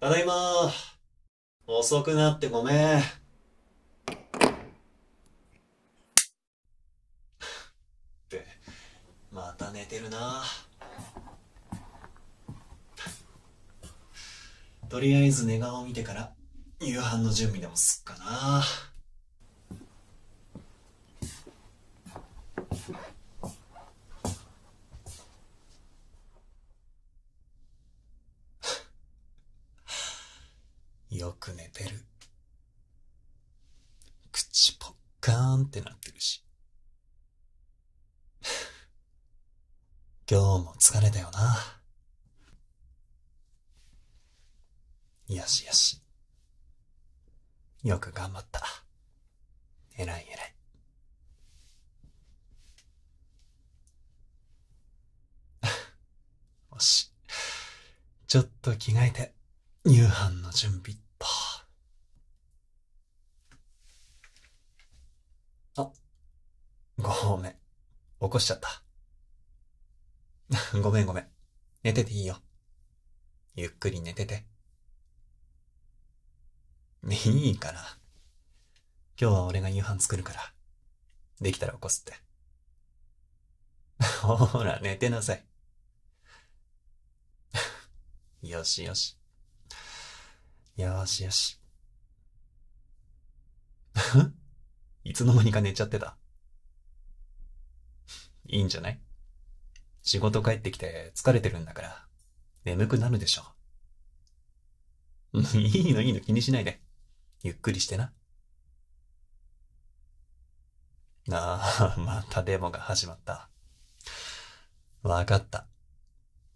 ただいま遅くなってごめん。って、また寝てるな。とりあえず寝顔を見てから、夕飯の準備でもすっかな。よく寝てる口ポッカーンってなってるし今日も疲れたよなよしよしよく頑張ったえらいえらいよしちょっと着替えて夕飯の準備ごめん。起こしちゃった。ごめんごめん。寝てていいよ。ゆっくり寝てて。いいから。今日は俺が夕飯作るから。できたら起こすって。ほら、寝てなさい。よしよし。よしよし。いつの間にか寝ちゃってた。いいんじゃない仕事帰ってきて疲れてるんだから、眠くなるでしょ。いいのいいの気にしないで。ゆっくりしてな。ああ、またデモが始まった。わかった。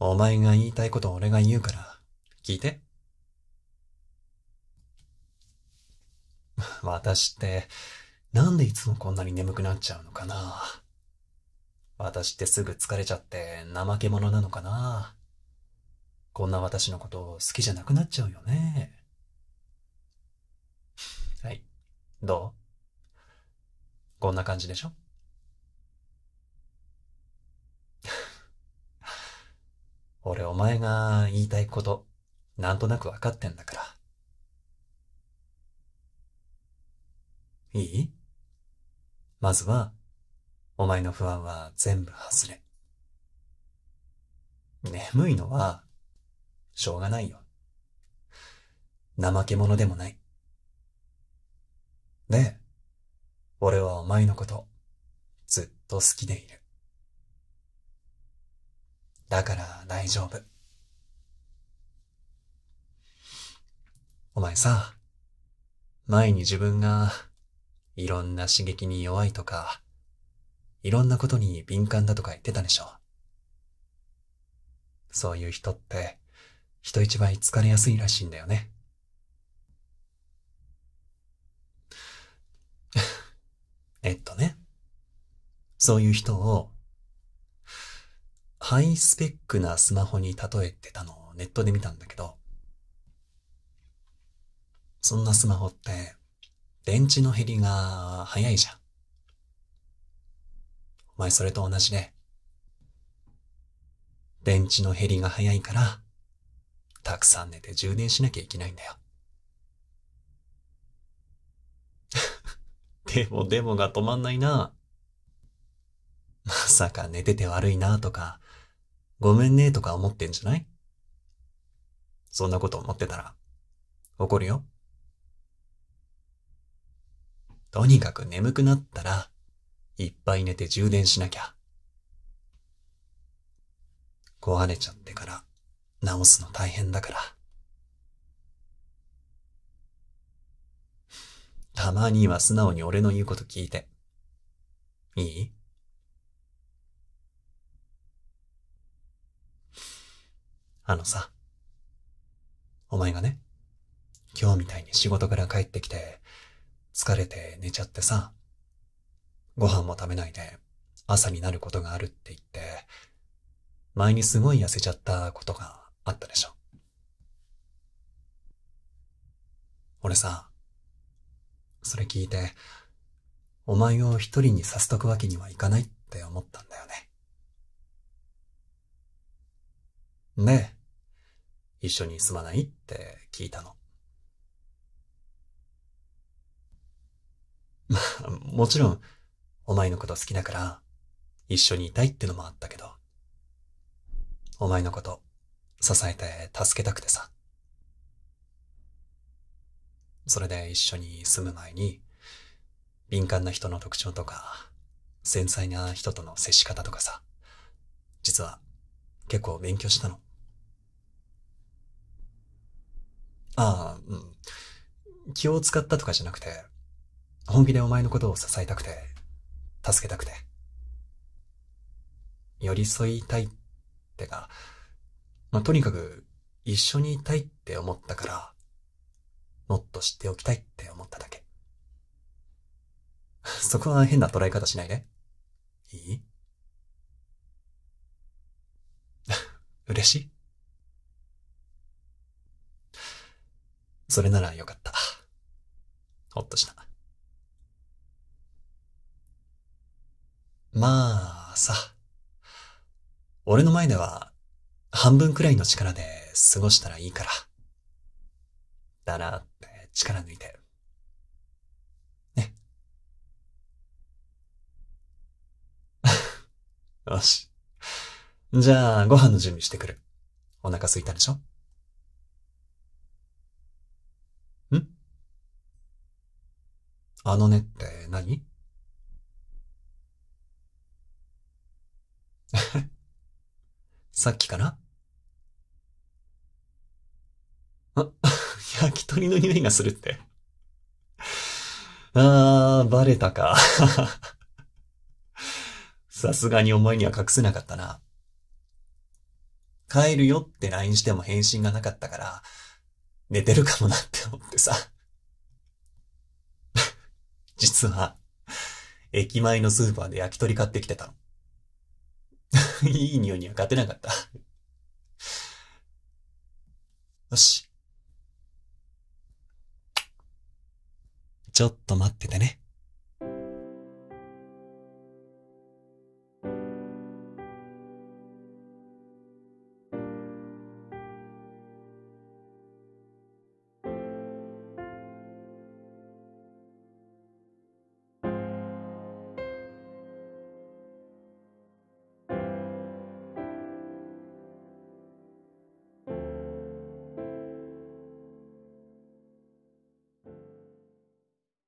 お前が言いたいこと俺が言うから、聞いて。私って、なんでいつもこんなに眠くなっちゃうのかな私ってすぐ疲れちゃって怠け者なのかな。こんな私のこと好きじゃなくなっちゃうよね。はい。どうこんな感じでしょ 俺お前が言いたいこと、なんとなくわかってんだから。いいまずは、お前の不安は全部外れ。眠いのは、しょうがないよ。怠け者でもない。ねえ、俺はお前のこと、ずっと好きでいる。だから大丈夫。お前さ、前に自分がいろんな刺激に弱いとかいろんなことに敏感だとか言ってたでしょ。そういう人って、人一倍疲れやすいらしいんだよね。えっとね。そういう人を、ハイスペックなスマホに例えてたのをネットで見たんだけど、そんなスマホって、電池の減りが早いじゃん。お前それと同じで。電池の減りが早いから、たくさん寝て充電しなきゃいけないんだよ。でもでもが止まんないな。まさか寝てて悪いなとか、ごめんねとか思ってんじゃないそんなこと思ってたら、怒るよ。とにかく眠くなったら、いっぱい寝て充電しなきゃ。壊れちゃってから直すの大変だから。たまには素直に俺の言うこと聞いて。いいあのさ、お前がね、今日みたいに仕事から帰ってきて、疲れて寝ちゃってさ、ご飯も食べないで朝になることがあるって言って、前にすごい痩せちゃったことがあったでしょ。俺さ、それ聞いて、お前を一人にさせとくわけにはいかないって思ったんだよね。え、一緒に住まないって聞いたの。まあ、もちろん、お前のこと好きだから、一緒にいたいってのもあったけど、お前のこと、支えて助けたくてさ。それで一緒に住む前に、敏感な人の特徴とか、繊細な人との接し方とかさ、実は結構勉強したの。ああ、うん。気を使ったとかじゃなくて、本気でお前のことを支えたくて助けたくて。寄り添いたいってか、まあ、とにかく一緒にいたいって思ったから、もっと知っておきたいって思っただけ。そこは変な捉え方しないで。いい 嬉しいそれならよかった。ほっとした。まあ、さ。俺の前では、半分くらいの力で過ごしたらいいから。だなって力抜いて。ね。よし。じゃあ、ご飯の準備してくる。お腹空いたでしょんあのねって何さっきかなあ、焼き鳥の匂いがするって。あー、バレたか。さすがにお前には隠せなかったな。帰るよって LINE しても返信がなかったから、寝てるかもなって思ってさ。実は、駅前のスーパーで焼き鳥買ってきてたの。いい匂いには勝てなかったよし。ちょっと待っててね。